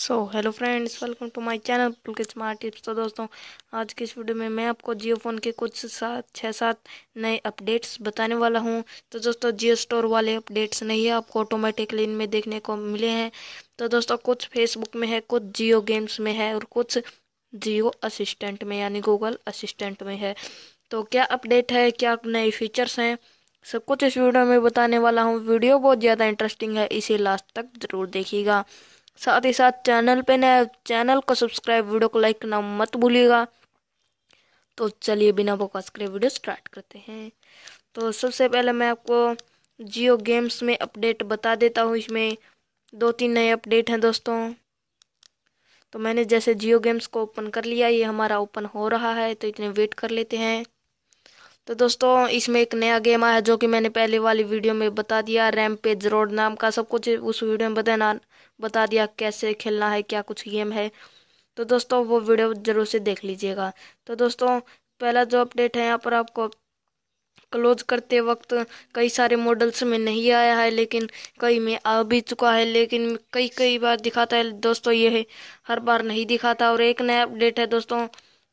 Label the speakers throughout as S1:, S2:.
S1: so hello friends welcome to my channel K smart tips तो दोस्तों आज के इस वीडियो में मैं आपको जियो फ़ोन के कुछ सात छः सात नए अपडेट्स बताने वाला हूं तो दोस्तों जियो स्टोर वाले अपडेट्स नहीं है आपको ऑटोमेटिकली इनमें देखने को मिले हैं तो दोस्तों कुछ फेसबुक में है कुछ जियो गेम्स में है और कुछ जियो असिस्टेंट में यानी गूगल असिस्टेंट में है तो क्या अपडेट है क्या नए फीचर्स हैं सब कुछ इस वीडियो में बताने वाला हूँ वीडियो बहुत ज़्यादा इंटरेस्टिंग है इसे लास्ट तक ज़रूर देखिएगा साथ ही साथ चैनल पे नए चैनल को सब्सक्राइब वीडियो को लाइक करना मत भूलिएगा तो चलिए बिना बकवास करे वीडियो स्टार्ट करते हैं तो सबसे पहले मैं आपको जियो गेम्स में अपडेट बता देता हूँ इसमें दो तीन नए अपडेट हैं दोस्तों तो मैंने जैसे जियो गेम्स को ओपन कर लिया ये हमारा ओपन हो रहा है तो इतने वेट कर लेते हैं तो दोस्तों इसमें एक नया गेम आया जो कि मैंने पहले वाली वीडियो में बता दिया रैम पेज रोड नाम का सब कुछ उस वीडियो में बताना बता दिया कैसे खेलना है क्या कुछ गेम है तो दोस्तों वो वीडियो ज़रूर से देख लीजिएगा तो दोस्तों पहला जो अपडेट है यहाँ पर आपको क्लोज करते वक्त कई सारे मॉडल्स में नहीं आया है लेकिन कई में आ भी चुका है लेकिन कई कई बार दिखाता है दोस्तों ये है हर बार नहीं दिखाता और एक नया अपडेट है दोस्तों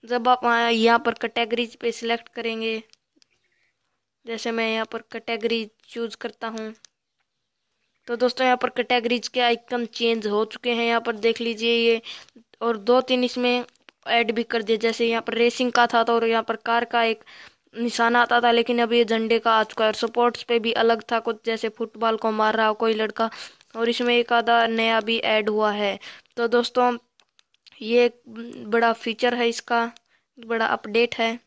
S1: जब आप यहाँ पर कैटेगरीज पे सिलेक्ट करेंगे जैसे मैं यहाँ पर कैटेगरी चूज करता हूँ तो दोस्तों यहाँ पर कैटेगरीज के आइकन चेंज हो चुके हैं यहाँ पर देख लीजिए ये और दो तीन इसमें ऐड भी कर दिए जैसे यहाँ पर रेसिंग का था तो और यहाँ पर कार का एक निशाना आता था लेकिन अब ये झंडे का आ चुका है और सपोर्ट्स पे भी अलग था कुछ जैसे फुटबॉल को मार रहा हो कोई लड़का और इसमें एक आधा नया भी ऐड हुआ है तो दोस्तों ये एक बड़ा फीचर है इसका बड़ा अपडेट है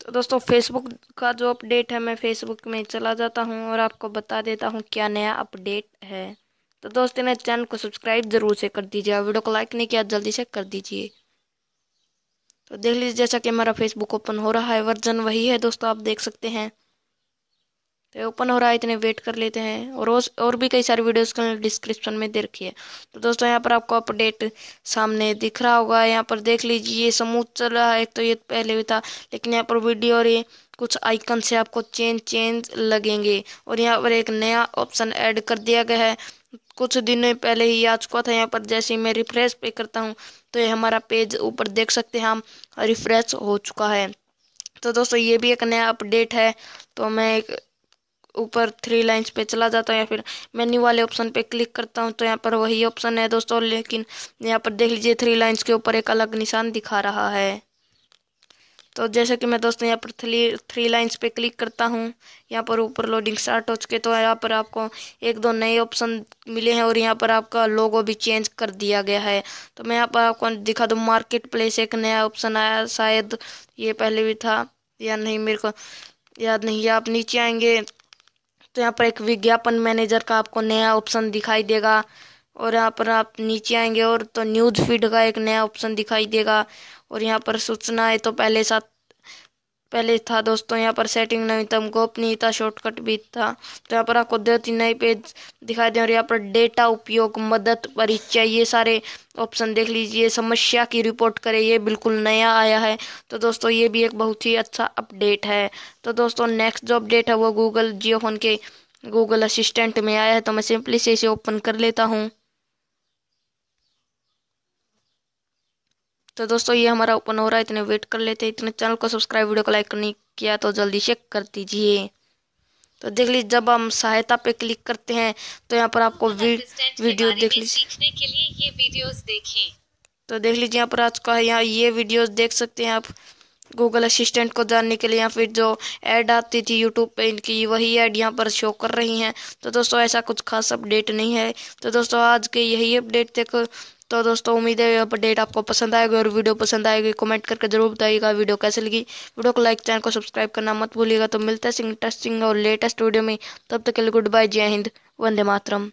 S1: तो दोस्तों फेसबुक का जो अपडेट है मैं फेसबुक में चला जाता हूँ और आपको बता देता हूँ क्या नया अपडेट है तो दोस्तों ने चैनल को सब्सक्राइब ज़रूर से कर दीजिए वीडियो को लाइक नहीं किया जल्दी से कर दीजिए तो देख लीजिए जैसा कि हमारा फेसबुक ओपन हो रहा है वर्जन वही है दोस्तों आप देख सकते हैं तो ओपन हो रहा है इतने वेट कर लेते हैं और और भी कई सारे वीडियोस का डिस्क्रिप्शन में दे रखी है तो दोस्तों यहाँ पर आपको अपडेट सामने दिख रहा होगा यहाँ पर देख लीजिए ये समूह चल रहा है एक तो ये पहले भी था लेकिन यहाँ पर वीडियो और ये कुछ आइकन से आपको चेंज चेंज लगेंगे और यहाँ पर एक नया ऑप्शन ऐड कर दिया गया है कुछ दिन पहले ही आ चुका था यहाँ पर जैसे ही मैं रिफ्रेश पे करता हूँ तो ये हमारा पेज ऊपर देख सकते हैं हम रिफ्रेश हो चुका है तो दोस्तों ये भी एक नया अपडेट है तो मैं एक ऊपर थ्री लाइंस पे चला जाता हूँ या फिर मेन्यू वाले ऑप्शन पे क्लिक करता हूँ तो यहाँ पर वही ऑप्शन है दोस्तों लेकिन यहाँ पर देख लीजिए थ्री लाइंस के ऊपर एक अलग निशान दिखा रहा है तो जैसे कि मैं दोस्तों यहाँ पर थ्री थ्री लाइंस पे क्लिक करता हूँ यहाँ पर ऊपर लोडिंग स्टार्ट हो चुके तो यहाँ पर आपको एक दो नए ऑप्शन मिले हैं और यहाँ पर आपका लोगो भी चेंज कर दिया गया है तो मैं यहाँ पर आपको दिखा दूँ मार्केट प्लेस एक नया ऑप्शन आया शायद ये पहले भी था या नहीं मेरे को याद नहीं आप नीचे आएंगे तो यहाँ पर एक विज्ञापन मैनेजर का आपको नया ऑप्शन दिखाई देगा और यहाँ पर आप नीचे आएंगे और तो न्यूज़ फीड का एक नया ऑप्शन दिखाई देगा और यहाँ पर सूचना है तो पहले साथ पहले था दोस्तों यहाँ पर सेटिंग नवीनतम गोपनीयता शॉर्टकट भी था तो यहाँ पर आपको दो तीन नए पेज दिखाई दे और यहाँ पर डेटा उपयोग मदद परिचय ये सारे ऑप्शन देख लीजिए समस्या की रिपोर्ट करें ये बिल्कुल नया आया है तो दोस्तों ये भी एक बहुत ही अच्छा अपडेट है तो दोस्तों नेक्स्ट जो अपडेट है वो गूगल जियो फ़ोन के गूगल असिस्टेंट में आया है तो मैं सिंपली से इसे ओपन कर लेता हूँ तो दोस्तों ये हमारा ओपन हो रहा है इतने वेट कर लेते हैं इतने चैनल को सब्सक्राइब वीडियो को लाइक नहीं किया तो जल्दी चेक कर दीजिए तो देख लीजिए जब हम सहायता पे क्लिक करते हैं तो यहाँ पर आपको वीडियो देख लीजिए के लिए ये वीडियोस देखें तो देख लीजिए यहाँ पर आज का यहाँ ये वीडियोस देख सकते हैं आप गूगल असिस्टेंट को जानने के लिए या फिर जो ऐड आती थी यूट्यूब पे इनकी वही ऐड यहाँ पर शो कर रही हैं तो दोस्तों ऐसा कुछ खास अपडेट नहीं है तो दोस्तों आज के यही अपडेट थे तो दोस्तों उम्मीद है अपडेट आपको पसंद आएगी और वीडियो पसंद आएगी कमेंट करके जरूर बताइएगा वीडियो कैसे लगी वीडियो को लाइक चैनल को सब्सक्राइब करना मत भूलिएगा तो मिलते हैं इंटरेस्टिंग और लेटेस्ट वीडियो में तब तक के लिए गुड बाय जय हिंद वंदे मातरम